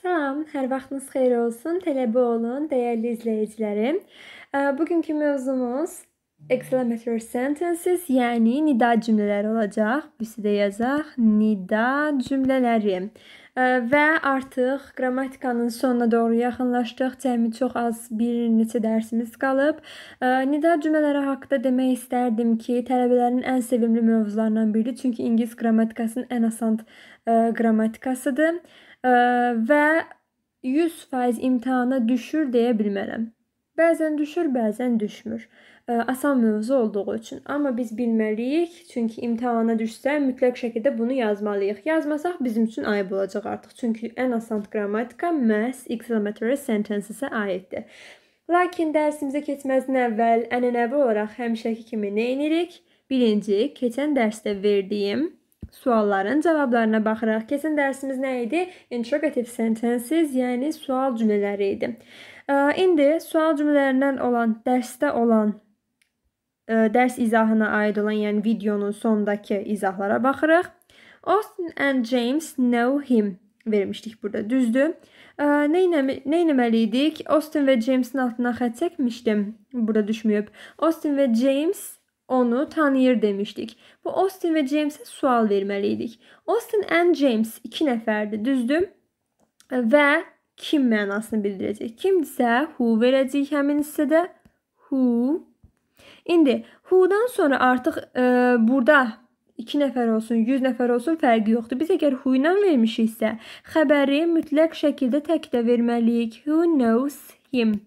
Salam, hər vaxtınız xeyir olsun. Tələbə olun, dəyərli izləyicilərim. Bugünkü mövzumuz exclamatory sentences, yəni nida cümlələri olacaq. Üstə yazaq nida cümlələri. Və artıq qrammatikanın sonuna doğru yaxınlaşdıq. Cəmi çox az bir neçə dərsimiz qalıb. Nida cümlələri haqqında demək istərdim ki, tələbələrin ən sevimli mövzularından biridir, çünki ingilis qrammatikasının ən asan qrammatikasıdır və 100% imtahana düşür deyə bilmərəm. Bəzən düşür, bəzən düşmür. Asan mövzu olduğu üçün. Amma biz bilməliyik, çünki imtahana düşsə mütləq şəkildə bunu yazmalıyıq. Yazmasaq bizim üçün ayıb olacaq artıq. Çünki ən asan qrammatika məhz exclamatory sentences-ə aiddir. Lakin dərsimizə keçməzdən əvvəl ənənəvi olaraq həmişəki kimi nə edirik? Birinci, keçən dərsdə verdiyim Sualların cavablarına baxıraq. Keçən dərsimiz nə idi? Interrogative sentences, yəni sual cümlələri idi. İndi sual cümlələrindən olan dərsdə olan dərs izahına aid olan, yəni videonun sondakı izahlara baxırıq. Austin and James know him vermişdik burada, düzdür? Nə etməli idik? Austin və Jamesin altına xətt çəkmişdim. Burada düşməyib. Austin və James onu tanıyır demişdik. Bu Austin və James'ə sual verməliydik. Austin and James iki nəfərdir, düzdür? Və kim mənasını bildirəcək? Kimdirsə who verəcəyik həmin hissədə who. İndi who-dan sonra artıq e, burada 2 nəfər olsun, 100 nəfər olsun fərqi yoxdur. Biz əgər who ilə vermişiksə, xəbəri mütləq şəkildə təkdə verməliyik. Who knows him?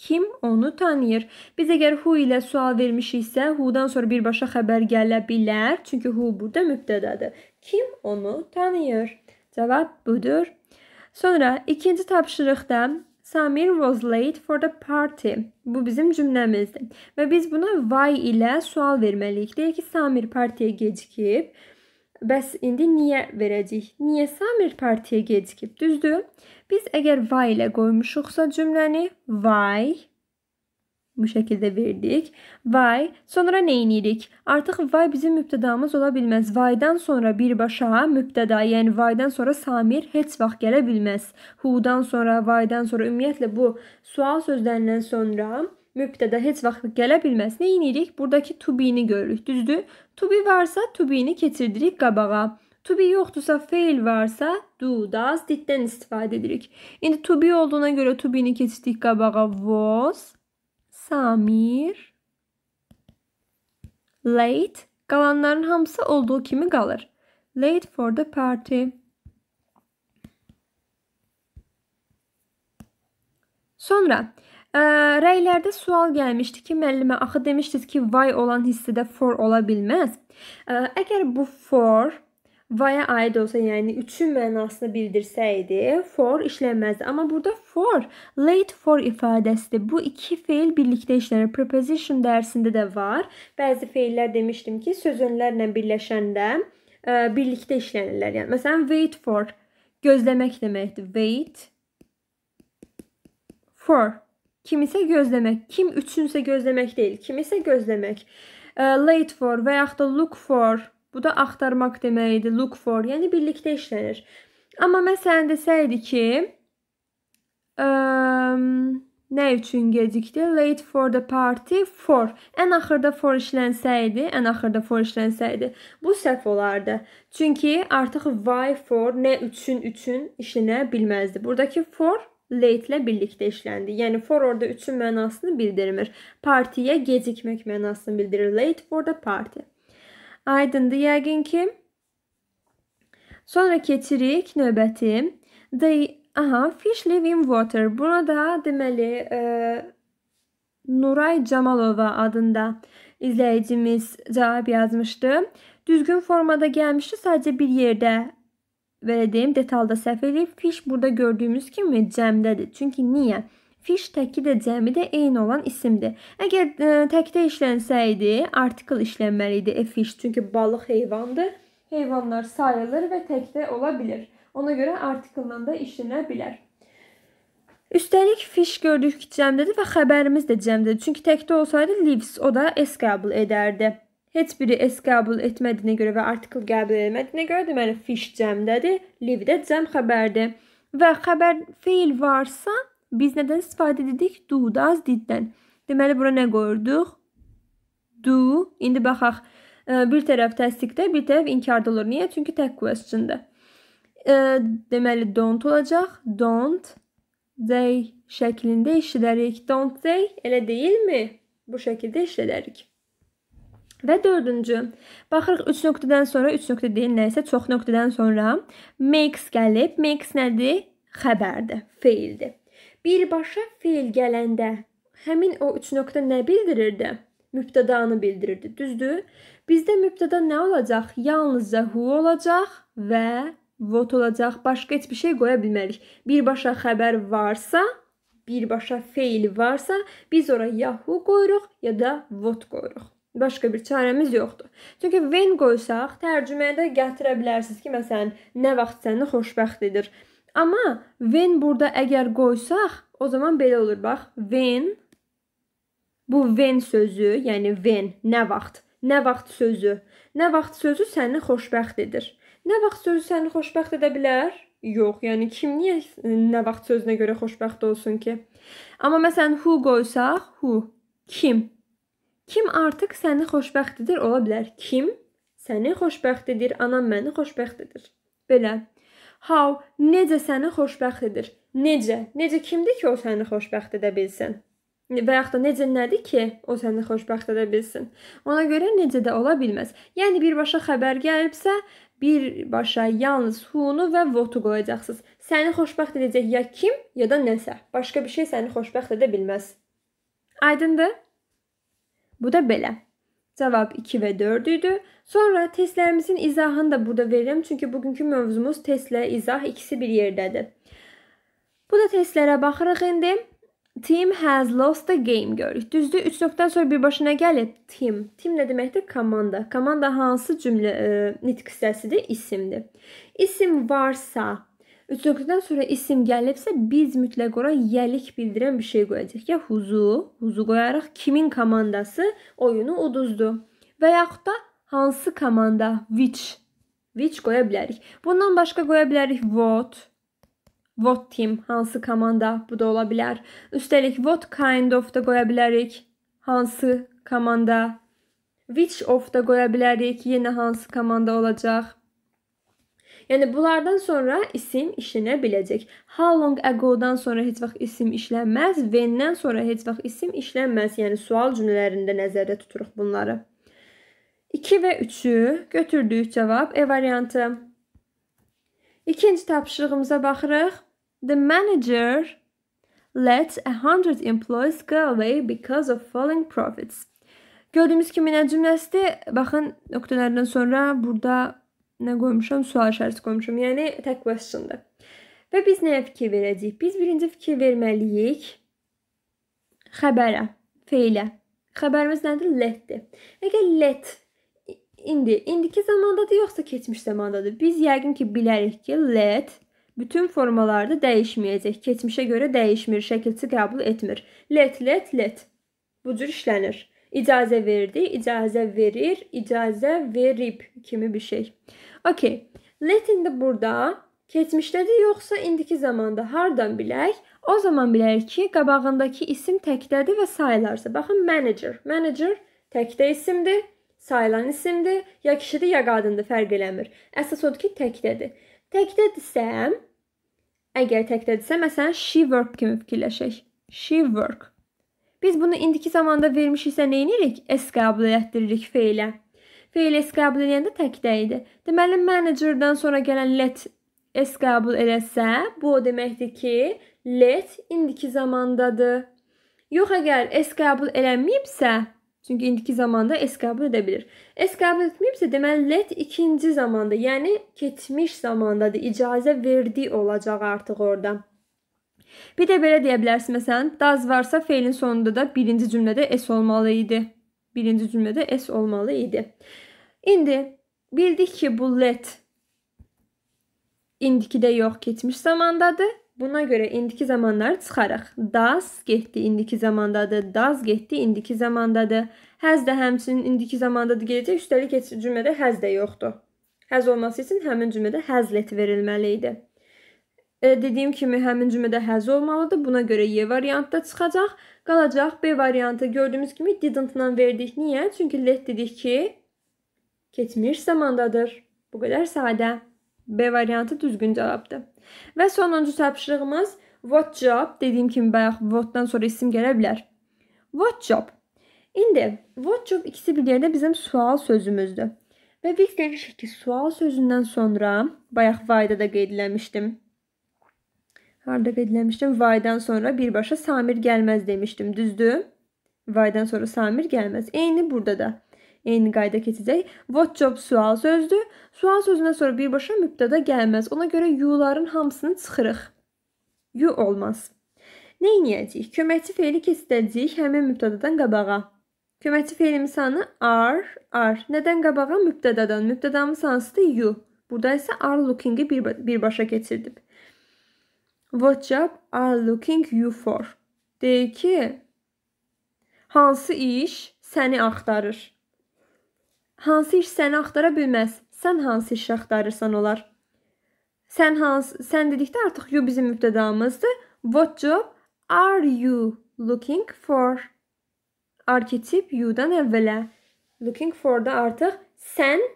Kim onu tanıyır? Biz əgər who ilə sual vermişiksə, who-dan sonra birbaşa xəbər gələ bilər, çünki who burada mübtədadır. Kim onu tanıyır? Cavab budur. Sonra ikinci tapşırıqda Samir was late for the party. Bu bizim cümləmizdir. Və biz buna why ilə sual verməliyik. Deyək ki, Samir partiyə gecikib. Bəs indi niyə verəcəyik? Niyə Samir partiyə gecikib? Düzdür? Biz əgər why ilə qoymuşuqsa cümləni why bu şəkildə verdik. Why sonra nə edirik? Artıq why bizim mübtədamız ola bilməz. Why-dan sonra birbaşa mübtəda, yəni why-dan sonra Samir heç vaxt gələ bilməz. Who-dan sonra, why-dan sonra ümumiyyətlə bu sual sözlərindən sonra mübtəda heç vaxt gələ bilməz. Nə edirik? Buradakı to be-ni görürük, düzdür? To be varsa to be-ni keçirdirik qabağa. To be yoxdursa, fail varsa do, does, did-dən istifadə edirik. İndi to be olduğuna görə to be-ni keçdik qabağa. Was Samir late qalanların hamısı olduğu kimi qalır. Late for the party. Sonra Ə, rəylərdə sual gəlmişdi ki, müəllimə axı demişdiniz ki, why olan hissədə for ola bilməz. Ə, əgər bu for vaya aid olsa, yəni üçün mənasını bildirsəydi, for işlənməzdi. Amma burada for, late for ifadəsidir. Bu iki feil birlikdə işlənir. Preposition dərsində də var. Bəzi feillər demişdim ki, söz önlərlə birləşəndə ə, e, birlikdə işlənirlər. Yəni məsələn wait for gözləmək deməkdir. Wait for kimisə gözləmək, kim üçünsə gözləmək deyil, kimisə gözləmək. Ə, e, late for və yaxud da look for Bu da axtarmaq deməkdir. Look for, yəni birlikdə işlənir. Amma məsələn desəydi ki, ə, nə üçün gecikdi? Late for the party for. Ən axırda for işlənsəydi, ən axırda for işlənsəydi, bu səhv olardı. Çünki artıq why for, nə üçün üçün işlənə bilməzdi. Buradakı for late ilə birlikdə işləndi. Yəni for orada üçün mənasını bildirmir. Partiyə gecikmək mənasını bildirir. Late for the party. Aydındır yəqin ki. Sonra keçirik növbəti. The aha, fish live in water. Buna da deməli, e, Nuray Camalova adında izleyicimiz cevap yazmıştı. Düzgün formada gelmişti. Sadece bir yerde verediğim detalda səhv edib. Fish burada gördüğümüz kimi cəmdədir. Çünki niyə? Fiş təki də cəmidə eyni olan isimdir. Əgər ə, e, təkdə işlənsəydi, artikl işlənməli idi e, fiş, çünki balıq heyvandır. Heyvanlar sayılır və təkdə ola bilər. Ona görə artikldan da işlənə bilər. Üstəlik fiş gördük ki, cəmdədir və xəbərimiz də cəmdədir. Çünki təkdə olsaydı lives o da s qəbul edərdi. Heç biri s qəbul etmədiyinə görə və artikl qəbul etmədiyinə görə deməli fiş cəmdədir, live də cəm xəbərdir. Və xəbər feil varsa, biz nədən istifadə edirik? Do-daz diddən. Deməli bura nə qoyurduq? Do. İndi baxaq. Bir tərəf təsdiqdə, bir tərəf inkarda olur. Niyə? Çünki tək question-dır. Deməli don't olacaq. Don't they şəklində işlədərik. Don't they elə deyilmi? Bu şəkildə işlədərik. Və dördüncü. Baxırıq 3 nöqtədən sonra 3 nöqtə deyil, nə isə çox nöqtədən sonra makes gəlib. Makes nədir? Xəbərdir, feildir. Birbaşa feil gələndə həmin o 3 nöqtə nə bildirirdi? Mübtədanı bildirirdi, düzdür? Bizdə mübtəda nə olacaq? Yalnızca hu olacaq və vot olacaq. Başqa heç bir şey qoya bilmərik. Birbaşa xəbər varsa, birbaşa feil varsa, biz ora ya hu qoyuruq, ya da vot qoyuruq. Başqa bir çarəmiz yoxdur. Çünki when qoysaq, tərcüməyə də gətirə bilərsiniz ki, məsələn, nə vaxt səni xoşbəxt edir. Amma when burada əgər qoysaq, o zaman belə olur bax. When bu when sözü, yəni when nə vaxt, nə vaxt sözü. Nə vaxt sözü səni xoşbəxt edir. Nə vaxt sözü səni xoşbəxt edə bilər? Yox, yəni kim niyə nə vaxt sözünə görə xoşbəxt olsun ki? Amma məsələn who qoysaq, who kim? Kim artıq səni xoşbəxt edir ola bilər. Kim səni xoşbəxt edir, anam məni xoşbəxt edir. Belə. How necə səni xoşbəxt edir? Necə? Necə kimdir ki, o səni xoşbəxt edə bilsin? Və yaxud da necə nədir ki, o səni xoşbəxt edə bilsin? Ona görə necə də ola bilməz. Yəni birbaşa xəbər gəlibsə, birbaşa yalnız who-nu və what-u qoyacaqsınız. Səni xoşbəxt edəcək ya kim, ya da nəsə. Başqa bir şey səni xoşbəxt edə bilməz. Aydındır? Bu da belə. Cavab 2 və 4 idi. Sonra testlərimizin izahını da burada verirəm. Çünki bugünkü mövzumuz testlə izah ikisi bir yerdədir. Bu da testlərə baxırıq indi. Team has lost the game görürük. Düzdür? 3 sonra birbaşa nə gəlib? Team. Team nə deməkdir? Komanda. Komanda hansı cümlə e, nitq hissəsidir? İsimdir. İsim varsa Üçüncüdən sonra isim gəlibsə, biz mütləq ora yəlik bildirən bir şey qoyacağıq. Ya huzu, huzu qoyarıq. Kimin komandası oyunu uduzdu. Və yaxud da hansı komanda, which, which qoya bilərik. Bundan başqa qoya bilərik what, what team, hansı komanda, bu da ola bilər. Üstəlik what kind of da qoya bilərik. Hansı komanda, which of da qoya bilərik. Yenə hansı komanda olacaq. Yəni bunlardan sonra isim işlənə biləcək. How long ago-dan sonra heç vaxt isim işlənməz, when-dən sonra heç vaxt isim işlənməz. Yəni sual cümlələrində nəzərdə tuturuq bunları. 2 və 3-ü götürdük cavab E variantı. İkinci tapşırığımıza baxırıq. The manager let 100 employees go away because of falling profits. Gördüyünüz kimi nə cümləsidir? Baxın, nöqtələrdən sonra burada nə qoymuşam? Sual işarəsi qoymuşam. Yəni tək question-dır. Və biz nəyə fikir verəcəyik? Biz birinci fikir verməliyik xəbərə, feilə. Xəbərimiz nədir? Let-dir. Əgər let indi, indiki zamandadır yoxsa keçmiş zamandadır? Biz yəqin ki bilərik ki, let bütün formalarda dəyişməyəcək. Keçmişə görə dəyişmir, şəkilçi qəbul etmir. Let, let, let bu cür işlənir icazə verdi, icazə verir, icazə verib kimi bir şey. Okay. Let indi burada keçmişdədir yoxsa indiki zamanda hardan bilək? O zaman bilərik ki, qabağındakı isim təkdədir və sayılarsa. Baxın manager. Manager təkdə isimdir, sayılan isimdir, ya kişidir, ya qadındır, fərq eləmir. Əsas odur ki, təkdədir. Təkdədirsə, əgər təkdədirsə, məsələn she work kimi fikirləşək. She work. Biz bunu indiki zamanda vermişiksə nə edirik? S qəbul etdiririk feilə. Feil S qəbul edəndə təkdə idi. Deməli managerdən sonra gələn let S qəbul eləsə, bu o deməkdir ki, let indiki zamandadır. Yox əgər S qəbul eləməyibsə, çünki indiki zamanda S qəbul edə bilir. S qəbul etməyibsə, deməli let ikinci zamanda, yəni keçmiş zamandadır. İcazə verdi olacaq artıq orada. Bir də belə deyə bilərsiz məsələn, does varsa feilin sonunda da birinci cümlədə s olmalı idi. Birinci cümlədə s olmalı idi. İndi bildik ki, bu let indikidə yox, keçmiş zamandadır. Buna görə indiki zamanları çıxaraq. Das getdi indiki zamandadır. Das getdi indiki zamandadır. Həz də həmçinin indiki zamandadır gələcək. Üstəlik heç cümlədə həz də yoxdur. Həz olması üçün həmin cümlədə həzlet verilməli idi. E, dediyim kimi həmin cümlədə has olmalıdır. Buna görə Y variantı da çıxacaq. Qalacaq B variantı. Gördüyünüz kimi didn't-dan verdik. Niyə? Çünki let dedik ki, keçmiş zamandadır. Bu qədər sadə. B variantı düzgün cavabdır. Və sonuncu tapşırığımız what job. Dediyim kimi bayaq what-dan sonra isim gələ bilər. What job? İndi what job ikisi bir yerdə bizim sual sözümüzdür. Və biz demişik ki, sual sözündən sonra bayaq vayda da qeyd eləmişdim. Harda qeyd eləmişdim? Vaydan sonra birbaşa Samir gəlməz demişdim, düzdür? Vaydan sonra Samir gəlməz. Eyni burada da. Eyni qayda keçəcək. What job sual sözdür. Sual sözündən sonra birbaşa mübtəda gəlməz. Ona görə you-ların hamısını çıxırıq. You olmaz. Nə edəcəyik? Köməkçi feili keçidəcəyik həmin mübtədadan qabağa. Köməkçi feilimiz sanı are, are. Nədən qabağa? Mübtədadan. Mübtədamız hansıdır? You. Burada isə are looking-i birbaşa keçirdib. What job are looking you for? Deyir ki, hansı iş səni axtarır? Hansı iş səni axtara bilməz. Sən hansı iş axtarırsan olar. Sən hansı sən dedikdə artıq you bizim mübtədamızdır. What job are you looking for? Arketip you-dan əvvələ. Looking for-da artıq sən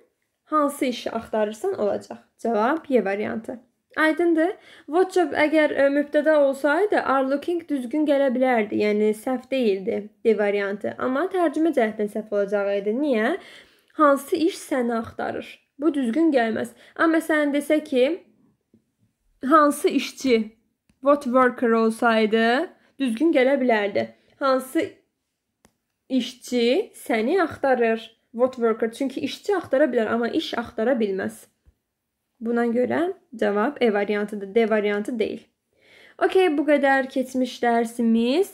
hansı işi axtarırsan olacaq. Cavab Y variantı. Aydındır. WhatsApp əgər e, mübtəda olsaydı, are looking düzgün gələ bilərdi. Yəni səhv deyildi D variantı. Amma tərcümə cəhətdən səhv olacağı idi. Niyə? Hansı iş səni axtarır? Bu düzgün gəlməz. Amma məsələn desə ki, hansı işçi what worker olsaydı, düzgün gələ bilərdi. Hansı işçi səni axtarır? What worker? Çünki işçi axtara bilər, amma iş axtara bilməz. Buna görə cavab E variantıdır, D variantı deyil. Okey, bu qədər keçmiş dərsimiz.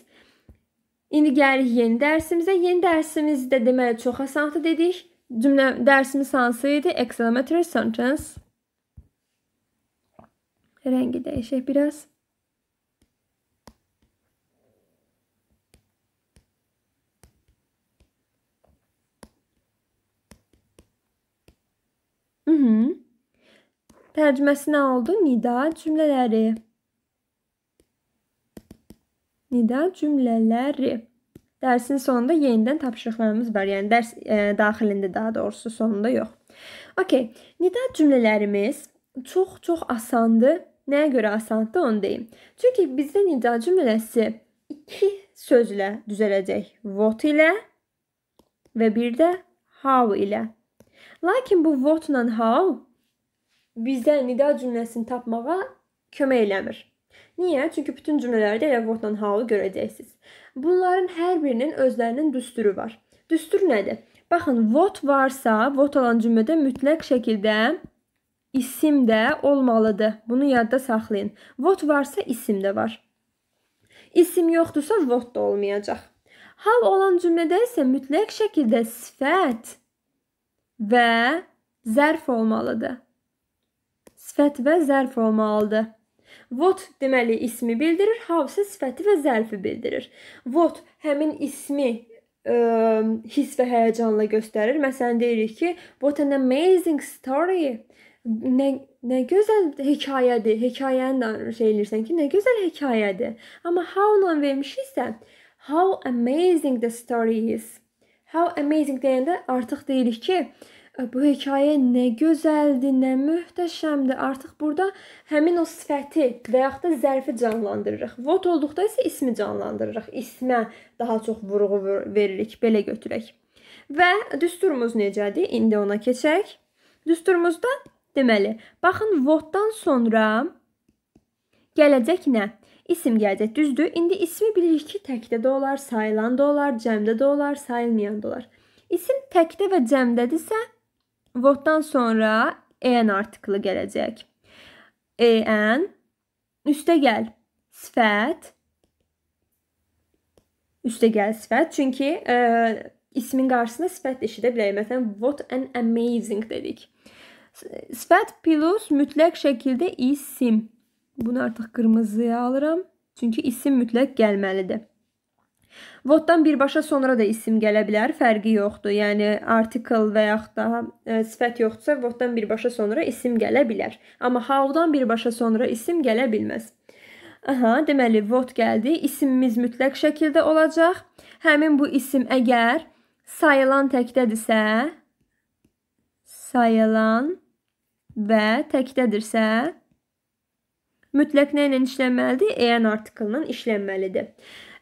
İndi gəlirik yeni dərsimizə. Yeni dərsimizdə deməli çox asandı dedik. Cümlə dərsimiz hansı idi? Exclamatory sentence. Rəngi dəyişək biraz. Mhm. Tərcüməsi nə oldu? Nida cümlələri. Nida cümlələri. Dərsin sonunda yenidən tapşırıqlarımız var. Yəni dərs ə, e, daxilində daha doğrusu sonunda yox. Okay. Nida cümlələrimiz çox-çox asandır. Nəyə görə asandır onu deyim. Çünki bizdə nida cümləsi 2 sözlə düzələcək. What ilə və bir də how ilə. Lakin bu what ilə how bizdən nida cümləsini tapmağa kömək eləmir. Niyə? Çünki bütün cümlələrdə elə Word-dan how görəcəksiniz. Bunların hər birinin özlərinin düsturu var. Düstur nədir? Baxın, what varsa, what olan cümlədə mütləq şəkildə isim də olmalıdır. Bunu yadda saxlayın. What varsa isim də var. İsim yoxdursa what da olmayacaq. How olan cümlədə isə mütləq şəkildə sifət və zərf olmalıdır sifət və zərf olmalıdır. What deməli ismi bildirir, how isə sifəti və zərfi bildirir. What həmin ismi ə, e, hiss və həyəcanla göstərir. Məsələn deyirik ki, what an amazing story. Nə nə gözəl hekayədir. Hekayəni şey elirsən ki, nə gözəl hekayədir. Amma how ilə vermişiksə, how amazing the story is. How amazing deyəndə artıq deyirik ki, bu hekayə nə gözəldir, nə möhtəşəmdir. Artıq burada həmin o sifəti və yaxud da zərfi canlandırırıq. Vot olduqda isə ismi canlandırırıq. İsmə daha çox vurğu veririk, belə götürək. Və düsturumuz necədir? İndi ona keçək. Düsturumuzda deməli, baxın votdan sonra gələcək nə? İsim gələcək, düzdür? İndi ismi bilirik ki, təkdə də olar, sayılan da olar, cəmdə də olar, sayılmayan da olar. İsim təkdə və cəmdədirsə, Votdan sonra en artikli gələcək. En üstə gəl sifət üstə gəl sifət çünki e, ismin qarşısında sifət eşidə bilərik. Məsələn what an amazing dedik. Sifət plus mütləq şəkildə isim. Bunu artıq qırmızıya alıram. Çünki isim mütləq gəlməlidir. Votdan birbaşa sonra da isim gələ bilər, fərqi yoxdur. Yəni article və yaxud da ə, e, sifət yoxdursa, votdan birbaşa sonra isim gələ bilər. Amma how-dan birbaşa sonra isim gələ bilməz. Aha, deməli vot gəldi. İsimimiz mütləq şəkildə olacaq. Həmin bu isim əgər sayılan təkdədirsə, sayılan və təkdədirsə, mütləq nə ilə işlənməlidir? En article-la işlənməlidir.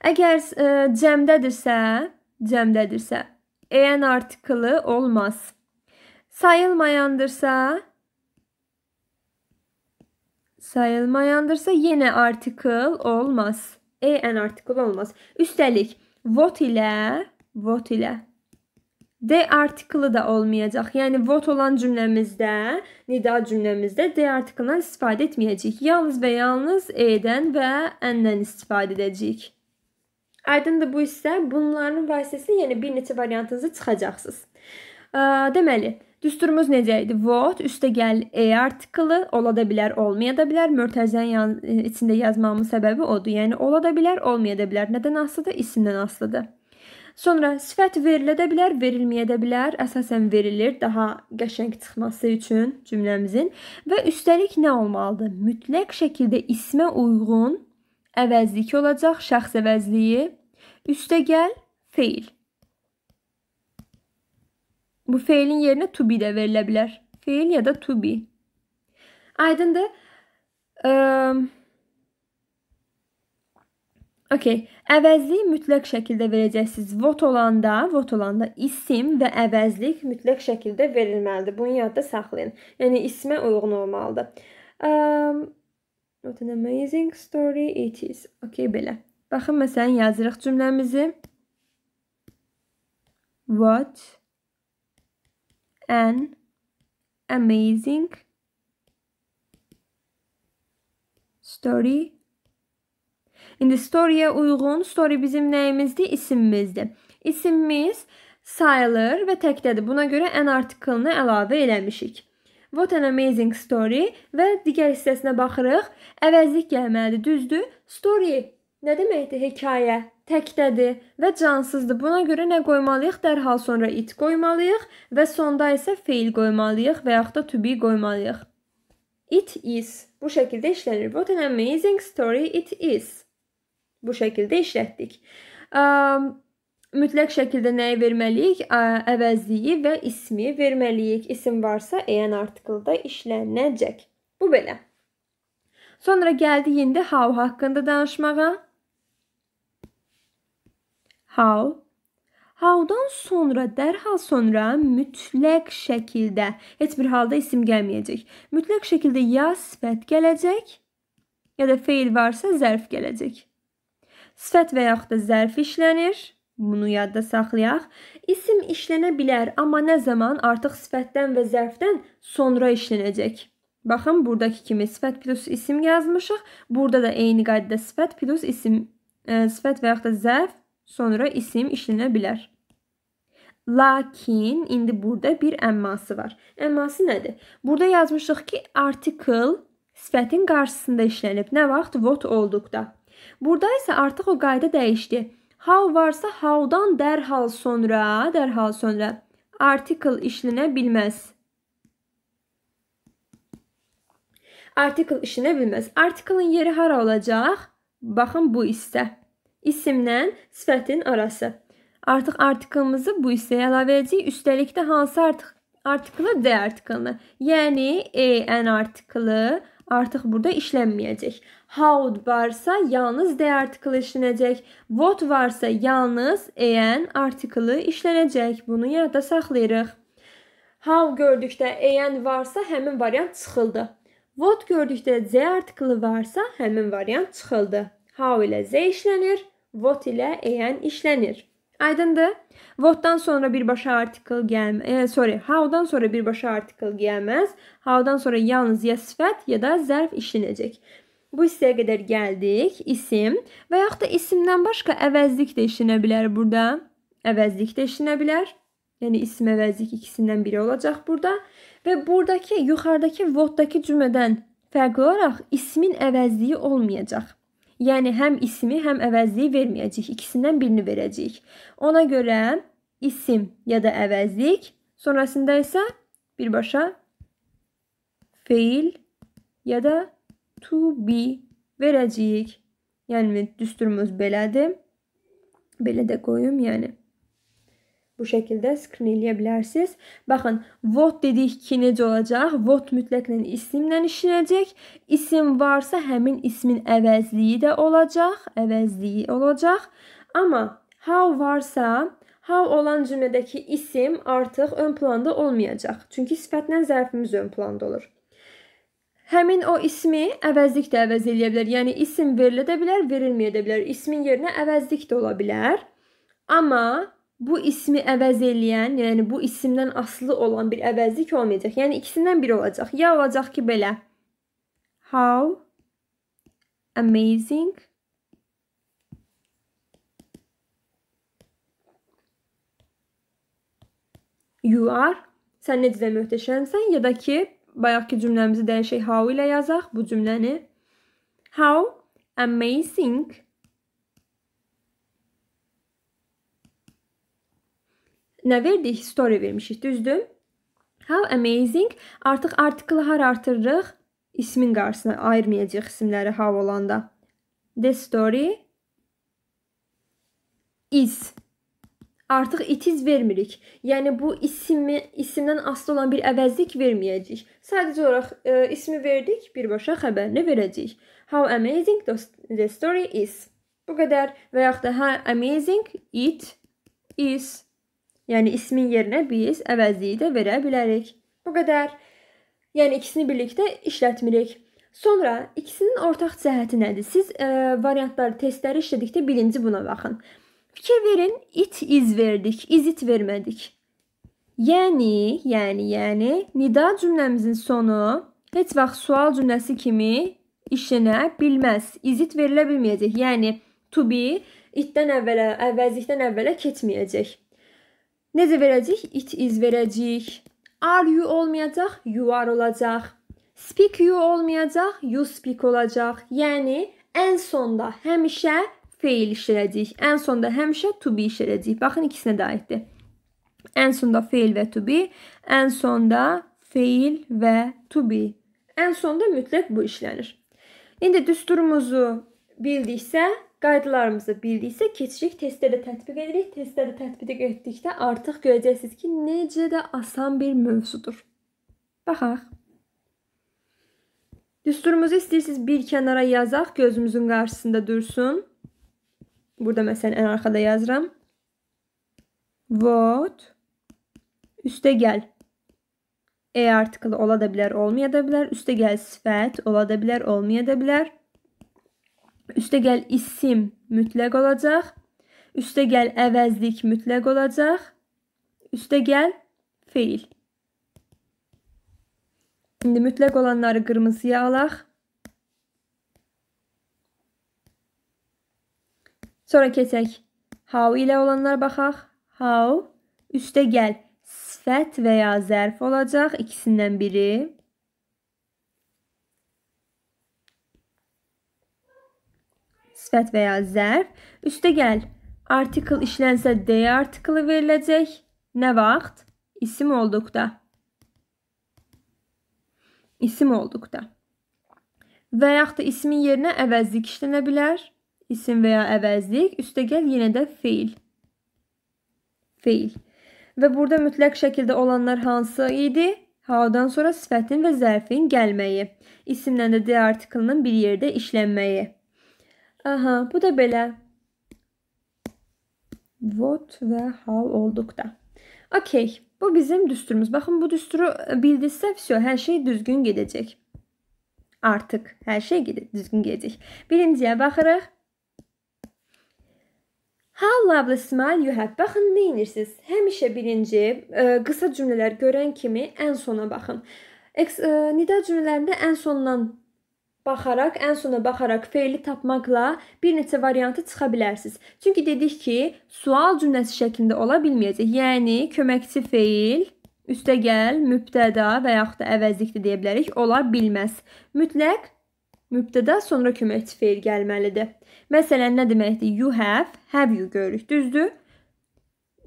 Əgər ə, e, cəmdədirsə, cəmdədirsə, en artikılı olmaz. Sayılmayandırsa, sayılmayandırsa yenə artikıl olmaz. En artikıl olmaz. Üstəlik, vot ilə, vot ilə D artikılı da olmayacaq. Yəni vot olan cümləmizdə, nida cümləmizdə D artikından istifadə etməyəcəyik. Yalnız və yalnız e-dən və əndən istifadə edəcəyik. Aydındır bu isə bunların vasitəsilə yəni bir neçə variantınızı çıxacaqsınız. Deməli, Düsturumuz necə idi? What üstəgəl e artiklı ola da bilər, olmaya da bilər. Mörtəzənin e, içində yazmamın səbəbi odur. Yəni ola da bilər, olmaya da bilər. Nədən asılıdır? İsimdən asılıdır. Sonra sifət verilə də bilər, verilməyə də bilər. Əsasən verilir daha qəşəng çıxması üçün cümləmizin və üstəlik nə olmalıdır? Mütləq şəkildə ismə uyğun əvəzlik olacaq, şəxs əvəzliyi Üstəgəl feil. Bu feilin yerinə to be də verilə bilər. Feil ya da to be. Aydındır? Um, Okay. Əvəzlik mütləq şəkildə verəcəksiniz. Vot olanda, vot olanda isim və əvəzlik mütləq şəkildə verilməlidir. Bunu yadda saxlayın. Yəni ismə uyğun olmalıdır. Um, what an amazing story it is. Okay, belə. Baxın, məsələn, yazırıq cümləmizi. What an amazing story. İndi storyyə uyğun, story bizim nəyimizdir? İsimimizdir. İsimimiz sayılır və təkdədir. Buna görə an artiklını əlavə eləmişik. What an amazing story və digər hissəsinə baxırıq. Əvəzlik gəlməlidir, düzdür? Story Nə deməkdir hekayə? Təkdədir və cansızdır. Buna görə nə qoymalıyıq? Dərhal sonra it qoymalıyıq və sonda isə feil qoymalıyıq və yaxud da to be qoymalıyıq. It is bu şəkildə işlənir. What an amazing story it is. Bu şəkildə işlətdik. Um, mütləq şəkildə nəyi verməliyik? Əvəzliyi və ismi verməliyik. İsim varsa, en artiklda işlənəcək. Bu belə. Sonra gəldi indi how haqqında danışmağa how. How-dan sonra, dərhal sonra mütləq şəkildə, heç bir halda isim gəlməyəcək. Mütləq şəkildə ya sifət gələcək, ya da feil varsa zərf gələcək. Sifət və yaxud da zərf işlənir. Bunu yadda saxlayaq. İsim işlənə bilər, amma nə zaman? Artıq sifətdən və zərfdən sonra işlənəcək. Baxın, buradakı kimi sifət plus isim yazmışıq. Burada da eyni qaydada sifət plus isim, ə, e, sifət və yaxud da zərf sonra isim işlənə bilər. Lakin indi burada bir əmması var. Əmması nədir? Burada yazmışıq ki, artikel sifətin qarşısında işlənib. Nə vaxt what olduqda. Burada isə artıq o qayda dəyişdi. How varsa how-dan dərhal sonra, dərhal sonra artikel işlənə bilməz. Artikel işlənə bilməz. Artikelin yeri hara olacaq? Baxın bu hissə. İsimlə sifətin arası. Artıq artiklımızı bu hissəyə əlavə edəcəyik. Üstəlik də hansı artıq artiklı D artiklını. Yəni en artiklı artıq burada işlənməyəcək. How varsa yalnız D artiklı işlənəcək. What varsa yalnız en artiklı işlənəcək. Bunu yadda saxlayırıq. How gördükdə en varsa həmin variant çıxıldı. What gördükdə C artiklı varsa həmin variant çıxıldı how ilə z işlənir, what ilə en işlənir. Aydındır? What'dan sonra birbaşa artikel gəlmə, e, sorry, how'dan sonra birbaşa artikel gəlməz. How'dan sonra yalnız ya sifət ya da zərf işlənəcək. Bu hissəyə qədər gəldik. İsim və yaxud da isimdən başqa əvəzlik də işlənə bilər burada. Əvəzlik də işlənə bilər. Yəni isim əvəzlik ikisindən biri olacaq burada və burdakı yuxarıdakı voddakı cümlədən fərqli olaraq ismin əvəzliyi olmayacaq. Yəni həm ismi, həm əvəzliyi verməyəcəyik. İkisindən birini verəcəyik. Ona görə isim ya da əvəzlik, sonrasında isə birbaşa feil ya da to be verəcəyik. Yəni düsturumuz belədir. Belə də qoyum, yəni Bu şəkildə skrin eləyə bilərsiniz. Baxın, what dedik ki, necə olacaq? What mütləqlə isimlə işləyəcək. İsim varsa, həmin ismin əvəzliyi də olacaq, əvəzliyi olacaq. Amma how varsa, how olan cümlədəki isim artıq ön planda olmayacaq. Çünki sifətlə zərfimiz ön planda olur. Həmin o ismi əvəzlik də əvəz eləyə bilər. Yəni isim verilə də bilər, verilməyə də bilər. İsmin yerinə əvəzlik də ola bilər. Amma bu ismi əvəz eləyən, yəni bu isimdən asılı olan bir əvəzlik olmayacaq. Yəni ikisindən biri olacaq. Ya olacaq ki, belə. How amazing you are. Sən necə də möhtəşəmsən ya da ki, bayaqki cümləmizi dəyişək how ilə yazaq bu cümləni. How amazing nə verdik? Story vermişik, düzdür? How amazing. Artıq artiklı har artırırıq? İsmin qarşısına ayırmayacağıq isimləri how olanda. The story is. Artıq it is vermirik. Yəni bu ismi isimdən asılı olan bir əvəzlik verməyəcəyik. Sadəcə olaraq e, ismi verdik, birbaşa xəbərini verəcəyik. How amazing the story is. Bu qədər və yaxud da how amazing it is. Yəni ismin yerinə biz əvəzliyi də verə bilərik. Bu qədər. Yəni ikisini birlikdə işlətmirik. Sonra ikisinin ortaq cəhəti nədir? Siz e, variantları, testləri işlədikdə birinci buna baxın. Fikir verin, it iz verdik, izit vermədik. Yəni, yəni, yəni nida cümləmizin sonu heç vaxt sual cümləsi kimi işlənə bilməz. İzit verilə bilməyəcək. Yəni to be itdən əvvələ, əvvəzlikdən əvvələ keçməyəcək. Necə verəcək? It is verəcək. Are you olmayacaq, you are olacaq. Speak you olmayacaq, you speak olacaq. Yəni ən sonda həmişə feil işlədəcək. Ən sonda həmişə to be işlədəcək. Baxın ikisinə də aiddir. Ən sonda feil və to be, ən sonda feil və to be. Ən sonda mütləq bu işlənir. İndi düsturumuzu bildiksə, qaydalarımızı bildiksə keçirik testdə də tətbiq edirik. Testdə də tətbiq etdikdə artıq görəcəksiniz ki, necə də asan bir mövzudur. Baxaq. Düsturumuzu istəyirsiniz bir kənara yazaq, gözümüzün qarşısında dursun. Burada məsələn ən arxada yazıram. What üstə gəl. E artiklı ola da bilər, olmaya da bilər. Üstə gəl sifət ola da bilər, olmaya da bilər. Üstəgəl isim mütləq olacaq. Üstəgəl əvəzlik mütləq olacaq. Üstəgəl feil. İndi mütləq olanları qırmızıya alaq. Sonra keçək how ilə olanlara baxaq. How üstəgəl sifət və ya zərf olacaq, ikisindən biri. sifət və ya zərf. Üstə gəl. Artikl işlənsə D artiklı veriləcək. Nə vaxt? İsim olduqda. İsim olduqda. Və yaxud da ismin yerinə əvəzlik işlənə bilər. İsim və ya əvəzlik. Üstə gəl yenə də feil. Feil. Və burada mütləq şəkildə olanlar hansı idi? How-dan sonra sifətin və zərfin gəlməyi, isimdən də D artiklının bir yerdə işlənməyi. Aha, bu da belə. What və how olduqda. Okay, bu bizim düsturumuz. Baxın, bu düsturu bildinizsə, vəsiyo, hər şey düzgün gedəcək. Artıq hər şey düzgün gedəcək. Birinciyə baxırıq. How lovely smile you have. Baxın, nə edirsiniz? Həmişə birinci ə, e, qısa cümlələr görən kimi ən sona baxın. Ex, ə, e, nida cümlələrində ən sondan baxaraq, ən sona baxaraq feili tapmaqla bir neçə variantı çıxa bilərsiniz. Çünki dedik ki, sual cümləsi şəklində ola bilməyəcək. Yəni köməkçi feil üstəgəl, mübtəda və yaxud da əvəzlikdə deyə bilərik, ola bilməz. Mütləq mübtəda sonra köməkçi feil gəlməlidir. Məsələn nə deməkdir? You have, have you görürük, düzdür?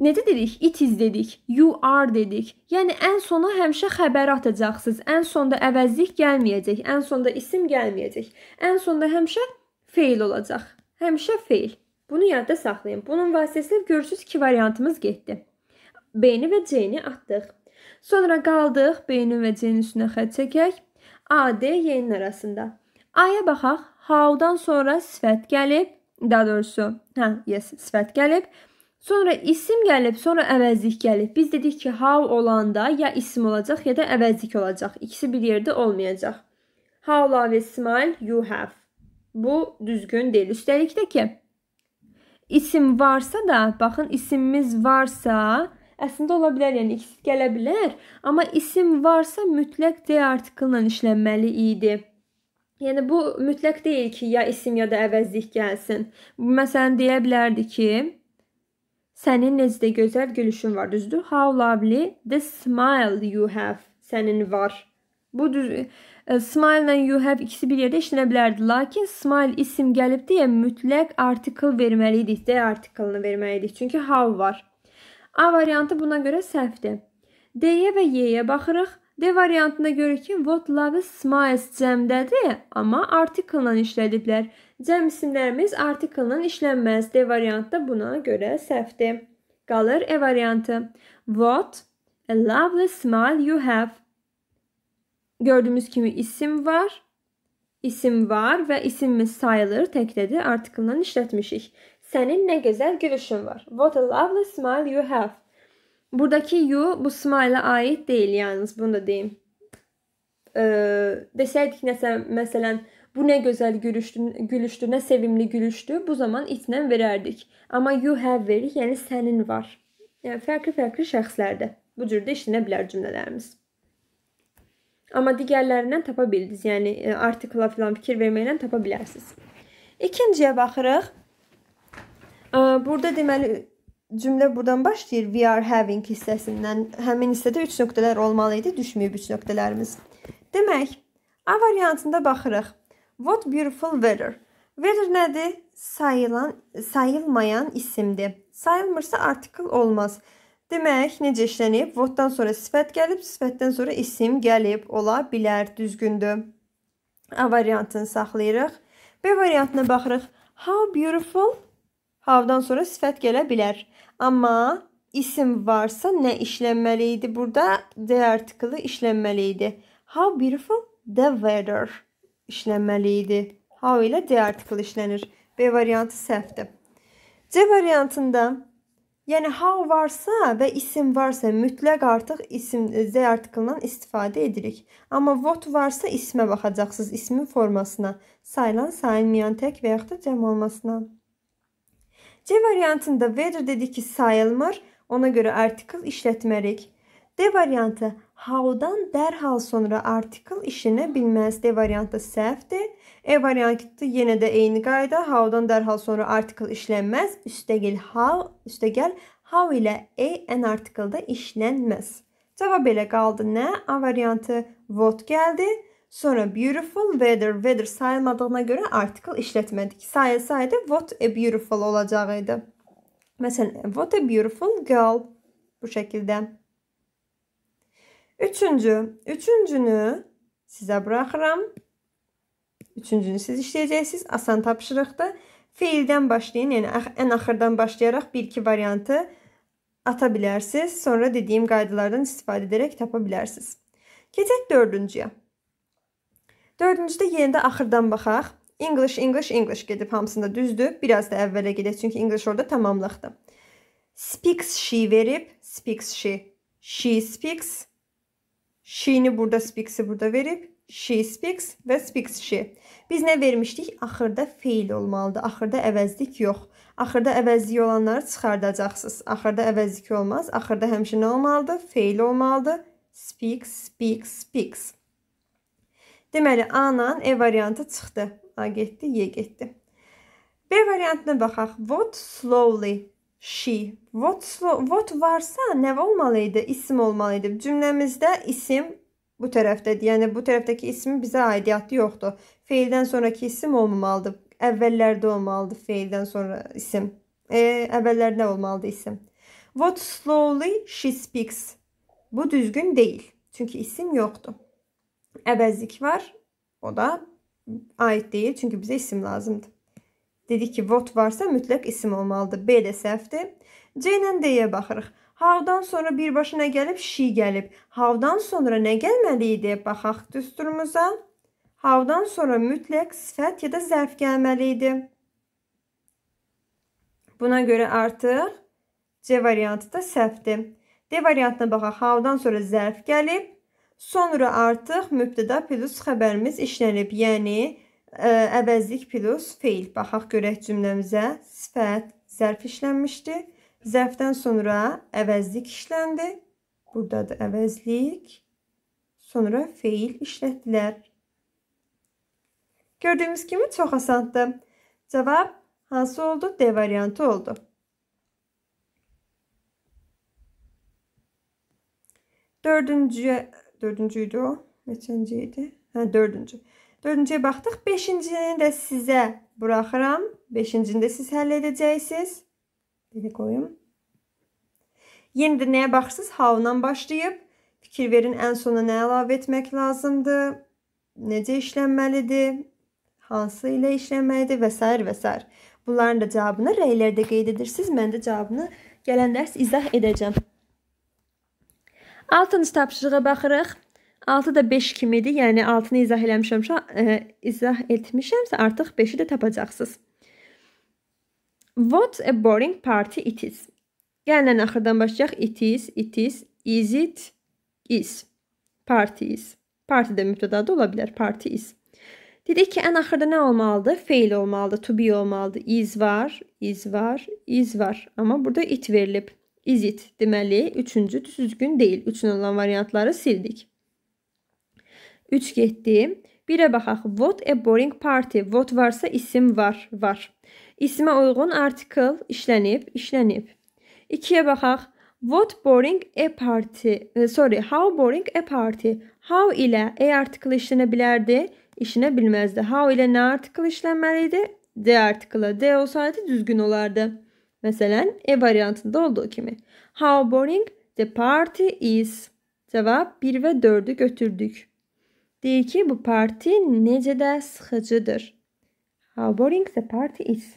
necə dedik? It is dedik, you are dedik. Yəni ən sona həmişə xəbər atacaqsınız. Ən sonda əvəzlik gəlməyəcək, ən sonda isim gəlməyəcək. Ən sonda həmişə feil olacaq. Həmişə feil. Bunu yadda saxlayın. Bunun vasitəsilə görürsüz ki, variantımız getdi. B-ni və C-ni atdıq. Sonra qaldıq B-nin və C-nin üstünə xətt çəkək. A, D, Y-nin arasında. A-ya baxaq. How-dan sonra sifət gəlib. Daha doğrusu, hə, yes, sifət gəlib. Sonra isim gəlib, sonra əvəzlik gəlib. Biz dedik ki, how olanda ya isim olacaq, ya da əvəzlik olacaq. İkisi bir yerdə olmayacaq. How love is smile you have. Bu düzgün deyil. Üstəlik də ki, isim varsa da, baxın isimimiz varsa, əslində ola bilər, yəni ikisi gələ bilər, amma isim varsa mütləq D artikllə işlənməli idi. Yəni bu mütləq deyil ki, ya isim ya da əvəzlik gəlsin. Məsələn deyə bilərdi ki, Sənin necə də gözəl gülüşün var, düzdür? How lovely the smile you have. Sənin var. Bu düz e, smile ilə you have ikisi bir yerdə işlənə bilərdi. Lakin smile isim gəlib deyə mütləq artikel verməli idik. Də artikelini verməli idik. Çünki how var. A variantı buna görə səhvdir. D-yə və Y-yə baxırıq. D variantına görə ki, what loves smiles cəmdədir, amma article-la işlədiblər. Cəm isimlərimiz article-la işlənməz. D variantı da buna görə səhvdir. Qalır E variantı. What a lovely smile you have. Gördüyümüz kimi isim var. İsim var və isimimiz sayılır, təkdədir, article-la işlətmişik. Sənin nə gözəl gülüşün var. What a lovely smile you have. Buradaki you bu smile'a aid deyil yalnız bunu da deyim. E, desəydik nəsə məsələn bu nə gözəl gülüşdü, gülüşdü, nə sevimli gülüşdü. Bu zaman itlə verərdik. Amma you have veririk, yəni sənin var. Yəni fərqli-fərqli şəxslərdə bu cür də işlənə bilər cümlələrimiz. Amma digərlərindən tapa bildiniz. Yəni e, artikla filan fikir verməklə tapa bilərsiniz. İkinciyə baxırıq. Burada deməli cümlə buradan başlayır. We are having hissəsindən həmin hissədə 3 nöqtələr olmalı idi, düşməyib 3 nöqtələrimiz. Demək, A variantında baxırıq. What beautiful weather. Weather nədir? Sayılan, sayılmayan isimdir. Sayılmırsa artikel olmaz. Demək, necə işlənib? What-dan sonra sifət gəlib, sifətdən sonra isim gəlib ola bilər, düzgündür. A variantını saxlayırıq. B variantına baxırıq. How beautiful Havdan sonra sifət gələ bilər. Amma isim varsa nə işlənməli idi? Burada the artiklı işlənməli idi. How beautiful the weather işlənməli idi. How ilə the artiklı işlənir. B variantı səhvdir. C variantında yəni how varsa və isim varsa mütləq artıq isim z artiklından istifadə edirik. Amma what varsa ismə baxacaqsınız, ismin formasına, sayılan, sayılmayan tək və yaxud da cəm olmasına. C variantında whether dedi ki sayılmır. Ona göre article işletmerik. D variantı how'dan dərhal sonra article işinə bilməz. D variantı səhvdir. E variantı yenə də eyni qayda. How'dan dərhal sonra article işlənməz. Üstəgəl how, üstəgəl how ilə e an article-da işlənməz. Cavab belə qaldı. Nə? A variantı what gəldi. Sonra beautiful weather. Weather sayılmadığına görə article işlətmədik. Sayılsaydı what a beautiful olacağı idi. Məsələn, what a beautiful girl. Bu şəkildə. Üçüncü. Üçüncünü sizə buraxıram. Üçüncünü siz işləyəcəksiniz. Asan tapşırıqdır. Feildən başlayın, yəni ən axırdan başlayaraq 1-2 variantı ata bilərsiniz. Sonra dediyim qaydalardan istifadə edərək tapa bilərsiniz. Keçək dördüncüyə. Dördüncüdə yenə də axırdan baxaq. English, English, English gedib hamısında düzdür. Biraz da əvvələ gedək, çünki English orada tamamlıqdır. Speaks she verib, speaks she. She speaks. She-ni burada, speaks-i burada verib. She speaks və speaks she. Biz nə vermişdik? Axırda feil olmalıdır. Axırda əvəzlik yox. Axırda əvəzlik olanları çıxardacaqsınız. Axırda əvəzlik olmaz. Axırda həmişə nə olmalıdır? Feil olmalıdır. Speaks, speaks, speaks. Deməli, A-nan E variantı çıxdı. A getdi, Y getdi. B variantına baxaq. What slowly she. What, slow, what varsa nə olmalıydı? İsim olmalıydı. Cümləmizdə isim bu tərəfdədir. Yəni, bu tərəfdəki ismin bizə aidiyyatı yoxdur. Feildən sonraki isim olmamalıdır. Əvvəllərdə olmalıdır feildən sonra isim. E, əvvəllərdə olmalıdır isim. What slowly she speaks. Bu düzgün deyil. Çünki isim yoxdur əvəzlik var. O da aid deyil, çünki bizə isim lazımdır. Dedik ki, what varsa mütləq isim olmalıdır. B də səhvdir. C ilə D-yə baxırıq. How-dan sonra birbaşa nə gəlib? She gəlib. How-dan sonra nə gəlməli idi? Baxaq düsturumuza. How-dan sonra mütləq sifət ya da zərf gəlməli idi. Buna görə artıq C variantı da səhvdir. D variantına baxaq. How-dan sonra zərf gəlib. Sonra artıq mübtəda plus xəbərimiz işlənib, yəni e, əvəzlik plus feil. Baxaq görək cümləmizə sifət zərf işlənmişdi. Zərfdən sonra əvəzlik işləndi. Burdadır əvəzlik. Sonra feil işlətdilər. Gördüyümüz kimi çox asandır. Cavab hansı oldu? D variantı oldu. Dördüncü dördüncüydü o. Neçənci idi? Hə, dördüncü. Dördüncüyə baxdıq. Beşincini də sizə buraxıram. Beşincini də siz həll edəcəksiniz. Belə qoyum. Yenə də nəyə baxırsınız? How-dan başlayıb. Fikir verin, ən sona nə əlavə etmək lazımdır? Necə işlənməlidir? Hansı ilə işlənməlidir? Və s. və s. Bunların da cavabını rəylərdə qeyd edirsiniz. Mən də cavabını gələn dərs izah edəcəm. Altıncı tapşırığa baxırıq. 6 da 5 kimidir. Yəni 6-nı izah eləmişəmsə, e, izah etmişəmsə, artıq 5-i də tapacaqsınız. What a boring party it is. Gəlin axırdan başlayaq. It is, it is, is it, is. Party is. Party də mübtəda da ola bilər. Party is. Dedik ki, ən axırda nə olmalıdır? Fail olmalıdır, to be olmalıdır. Is var, is var, is var. Amma burada it verilib. Izit deməli üçüncü düzgün deyil. Üçün olan variantları sildik. 3 getdi. 1-ə baxaq. What a boring party. What varsa isim var, var. İsimə uyğun artikel işlənib, işlənib. 2-yə baxaq. What boring a party. E, sorry, how boring a party. How ilə a artikli işlənə bilərdi, işlənə bilməzdi. How ilə nə artikli işlənməli idi? D artikli. D olsaydı düzgün olardı. Məsələn, E variantında olduğu kimi. How boring the party is. Cavab 1 və 4-ü götürdük. Deyir ki, bu parti necə də sıxıcıdır. How boring the party is.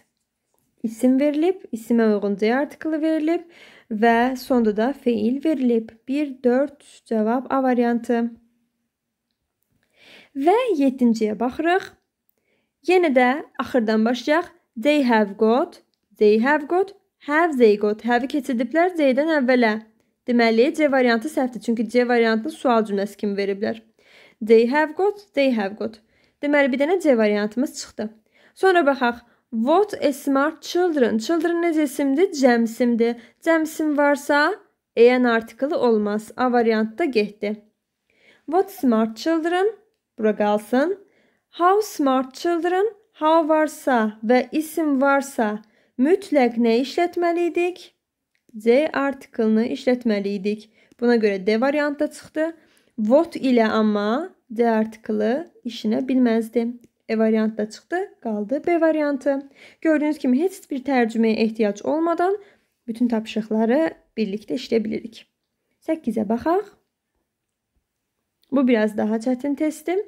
İsim verilib, isimə uyğun C artikılı verilib və sonda da feil verilib. 1-4 cavab A variantı. Və 7-ciyə baxırıq. Yenə də axırdan başlayaq. They have got They have got, have they got, have-i keçidiblər Z-dən əvvələ. Deməli, C variantı səhvdir, çünki C variantını sual cümləsi kimi veriblər. They have got, they have got. Deməli, bir dənə C variantımız çıxdı. Sonra baxaq. What a smart children. Children necə isimdir? Cəm isimdir. Cəm isim varsa, en artikılı olmaz. A variantı da getdi. What smart children? Bura qalsın. How smart children? How varsa və isim varsa, mütləq nə işlətməli idik? C artiklını işlətməli idik. Buna görə D variantı çıxdı. Vot ilə amma D artiklı işinə bilməzdi. E variantı da çıxdı, qaldı B variantı. Gördüyünüz kimi heç bir tərcüməyə ehtiyac olmadan bütün tapışıqları birlikdə işləyə bilirik. 8-ə baxaq. Bu biraz daha çətin testdir.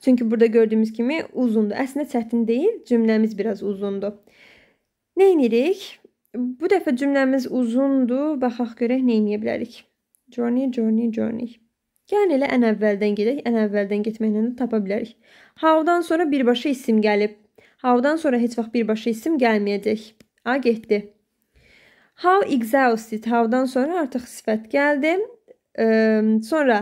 Çünki burada gördüyümüz kimi uzundur. Əslində çətin deyil, cümləmiz biraz uzundur. Neynirik? Bu dəfə cümləmiz uzundur. Baxaq görək nə edə bilərik. Journey, journey, journey. Gəlin elə ən əvvəldən gedək. Ən əvvəldən getməklə də tapa bilərik. How-dan sonra birbaşa isim gəlib. How-dan sonra heç vaxt birbaşa isim gəlməyəcək. A getdi. How exhausted. How-dan sonra artıq sifət gəldi. E, sonra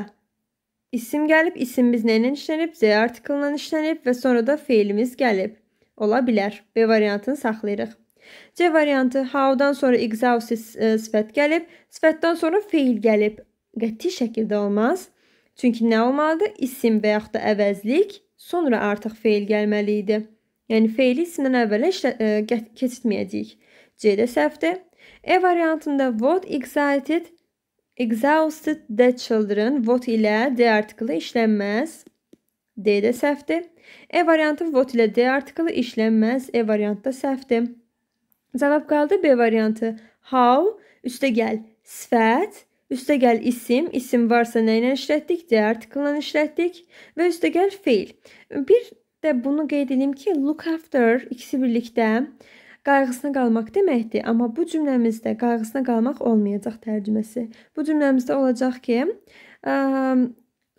isim gəlib, isimimiz nə ilə işlənib? Z artiklından işlənib və sonra da feilimiz gəlib. Ola bilər. B variantını saxlayırıq. C variantı how-dan sonra exhaust e, sifət gəlib, sifətdən sonra feil gəlib. Qəti şəkildə olmaz. Çünki nə olmalıdır? İsim və yaxud da əvəzlik, sonra artıq feil gəlməli idi. Yəni feili isimdən əvvələ ə, e, keçirtməyəcəyik. C-də səhvdir. E variantında what excited exhausted the children what ilə D artikılı işlənməz. D-də səhvdir. E variantı what ilə D artikılı işlənməz. E variantı da səhvdir. Cavab qaldı B variantı. How üstə gəl sifət, üstə gəl isim, isim varsa nə ilə işlətdik? Dəyər artikulla işlətdik və üstə gəl feil. Bir də bunu qeyd edim ki, look after ikisi birlikdə qayğısına qalmaq deməkdir, amma bu cümləmizdə qayğısına qalmaq olmayacaq tərcüməsi. Bu cümləmizdə olacaq ki, ə,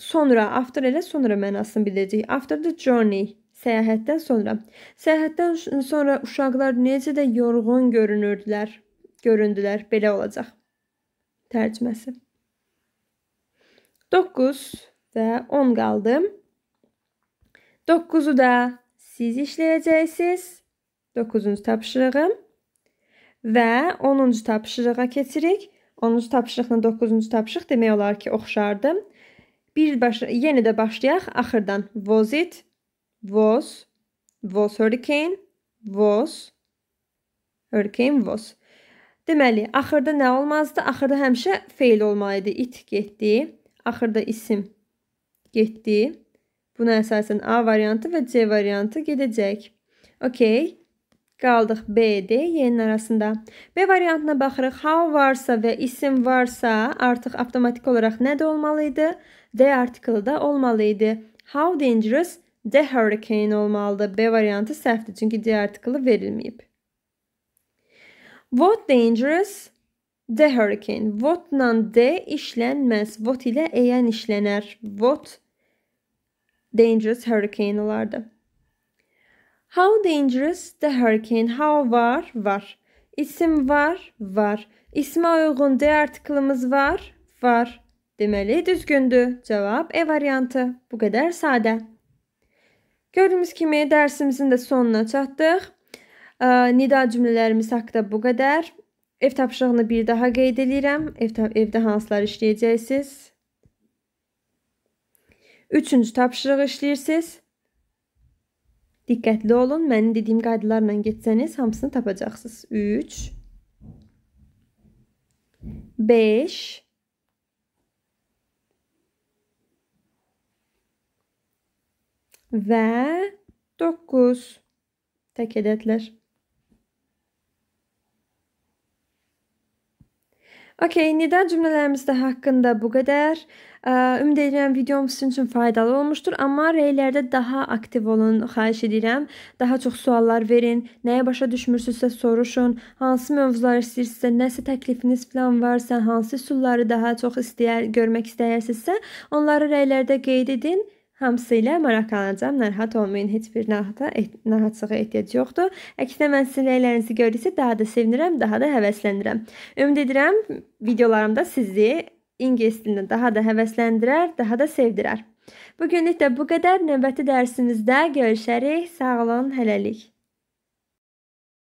sonra after elə sonra mənasını biləcəyik. After the journey Səyahətdən sonra. Səyahətdən sonra uşaqlar necə də yorğun görünürdülər. Göründülər, belə olacaq. Tərcüməsi. 9 və 10 qaldı. 9-u da siz işləyəcəksiniz. 9-cu tapşırığı və 10-cu tapşırığa keçirik. 10-cu tapşırıqla 9-cu tapşırıq demək olar ki, oxşardı. Birbaşa yenə də başlayaq axırdan. Was it vos, vos hurricane, vos, hurricane vos. Deməli, axırda nə olmazdı? Axırda həmişə feil olmalıydı. It getdi, axırda isim getdi. Buna əsasən A variantı və C variantı gedəcək. Okey. Qaldıq B-də, Y-nin arasında. B variantına baxırıq. How varsa və isim varsa artıq avtomatik olaraq nə də olmalı idi? D artiklı da olmalı idi. How dangerous The Hurricane olmalı. B variantı self'ti çünkü diğer artikılı verilmeyip. What dangerous? The hurricane. What'la D işlenmez. What ile eyen işlener. What dangerous hurricane olardı. How dangerous the hurricane? How var? Var. İsim var? Var. İsme uygun D artiklimiz var? Var. Demeli düzgündü. Cevap E variantı. Bu kadar sade. Gördüyünüz kimi dərsimizin də sonuna çatdıq. Nida cümlələrimiz haqqında bu qədər. Ev tapşırığını bir daha qeyd edirəm. Ev evdə hansıları işləyəcəksiniz? Üçüncü tapşırıq işləyirsiniz. Diqqətli olun, mənim dediyim qaydalarla getsəniz hamısını tapacaqsınız. 3 5 və 9 tək ədədlər. Okey, indi cümlələrimizdə haqqında bu qədər. Ümid edirəm videom sizin üçün faydalı olmuşdur, amma reylərdə daha aktiv olun, xahiş edirəm. Daha çox suallar verin, nəyə başa düşmürsünüzsə soruşun, hansı mövzular istəyirsinizsə, nəsə təklifiniz filan varsa, hansı üsulları daha çox istəyər, görmək istəyirsinizsə, onları reylərdə qeyd edin. Hamısı ilə maraqlanacam, narahat olmayın. Heç bir narahatda narahatçılığa ehtiyac yoxdur. Əksinə mən sizin rəylərinizi gördükcə daha da sevinirəm, daha da həvəslənirəm. Ümid edirəm videolarımda sizi ingilis dilini daha da həvəsləndirər, daha da sevdirər. Bu günlük də bu qədər. Növbəti dərsimizdə görüşərik. Sağ olun, hələlik.